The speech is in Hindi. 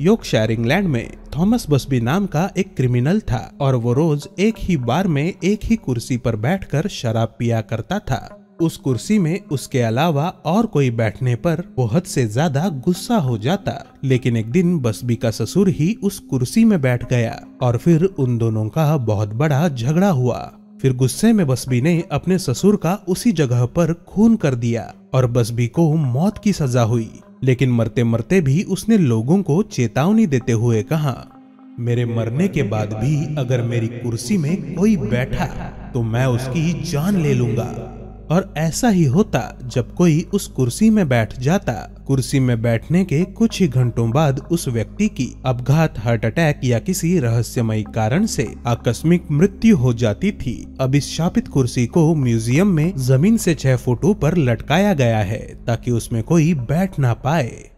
योकशायर इंग्लैंड में थॉमस बस्बी नाम का एक क्रिमिनल था और वो रोज एक ही बार में एक ही कुर्सी पर बैठकर शराब पिया करता था उस कुर्सी में उसके अलावा और कोई बैठने पर हद से ज्यादा गुस्सा हो जाता लेकिन एक दिन बसबी का ससुर ही उस कुर्सी में बैठ गया और फिर उन दोनों का बहुत बड़ा झगड़ा हुआ फिर गुस्से में बसबी ने अपने ससुर का उसी जगह पर खून कर दिया और बसबी को मौत की सजा हुई लेकिन मरते मरते भी उसने लोगों को चेतावनी देते हुए कहा मेरे मरने के बाद भी अगर मेरी कुर्सी में कोई बैठा तो मैं तो उसकी जान ले लूंगा और ऐसा ही होता जब कोई उस कुर्सी में बैठ जाता कुर्सी में बैठने के कुछ ही घंटों बाद उस व्यक्ति की अपघात हार्ट अटैक या किसी रहस्यमय कारण से आकस्मिक मृत्यु हो जाती थी अब इस शापित कुर्सी को म्यूजियम में जमीन से छह फुट ऊपर लटकाया गया है ताकि उसमें कोई बैठ ना पाए